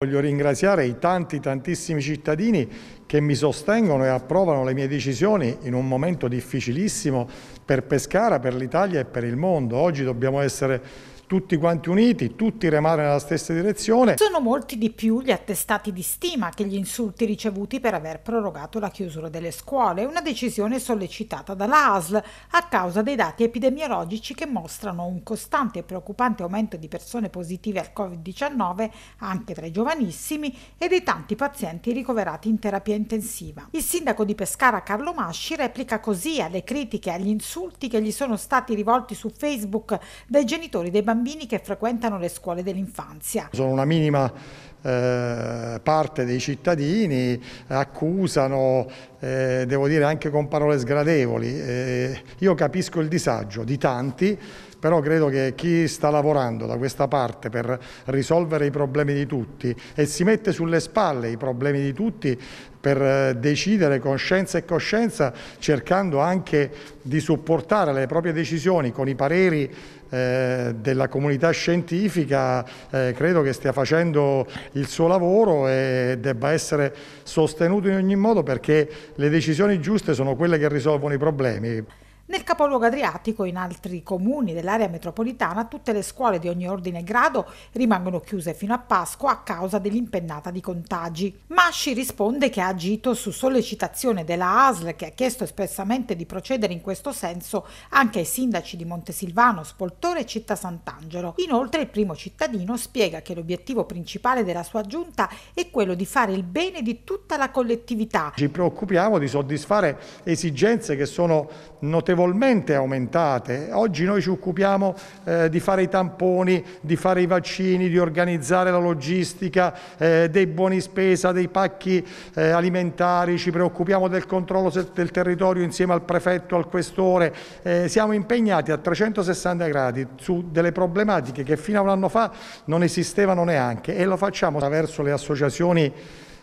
Voglio ringraziare i tanti, tantissimi cittadini che mi sostengono e approvano le mie decisioni in un momento difficilissimo per Pescara, per l'Italia e per il mondo. Oggi dobbiamo essere tutti quanti uniti, tutti remare nella stessa direzione. Sono molti di più gli attestati di stima che gli insulti ricevuti per aver prorogato la chiusura delle scuole, una decisione sollecitata dall'ASL a causa dei dati epidemiologici che mostrano un costante e preoccupante aumento di persone positive al Covid-19 anche tra i giovanissimi e dei tanti pazienti ricoverati in terapia intensiva. Il sindaco di Pescara Carlo Masci replica così alle critiche e agli insulti che gli sono stati rivolti su Facebook dai genitori dei bambini bambini che frequentano le scuole dell'infanzia. Sono una minima eh, parte dei cittadini, accusano, eh, devo dire anche con parole sgradevoli. Eh, io capisco il disagio di tanti, però credo che chi sta lavorando da questa parte per risolvere i problemi di tutti e si mette sulle spalle i problemi di tutti per eh, decidere con scienza e coscienza cercando anche di supportare le proprie decisioni con i pareri eh, della comunità scientifica eh, credo che stia facendo il suo lavoro e debba essere sostenuto in ogni modo perché le decisioni giuste sono quelle che risolvono i problemi. Nel capoluogo adriatico e in altri comuni dell'area metropolitana tutte le scuole di ogni ordine e grado rimangono chiuse fino a Pasqua a causa dell'impennata di contagi. Masci risponde che ha agito su sollecitazione della ASL che ha chiesto espressamente di procedere in questo senso anche ai sindaci di Montesilvano, Spoltore e Città Sant'Angelo. Inoltre il primo cittadino spiega che l'obiettivo principale della sua giunta è quello di fare il bene di tutta la collettività. Ci preoccupiamo di soddisfare esigenze che sono notevolmente notevolmente aumentate. Oggi noi ci occupiamo eh, di fare i tamponi, di fare i vaccini, di organizzare la logistica, eh, dei buoni spesa, dei pacchi eh, alimentari, ci preoccupiamo del controllo del territorio insieme al prefetto, al questore. Eh, siamo impegnati a 360 gradi su delle problematiche che fino a un anno fa non esistevano neanche e lo facciamo attraverso le associazioni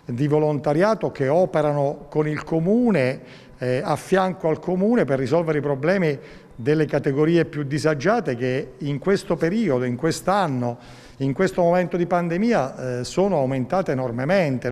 di volontariato che operano con il comune eh, a fianco al Comune per risolvere i problemi delle categorie più disagiate che in questo periodo, in quest'anno, in questo momento di pandemia eh, sono aumentate enormemente.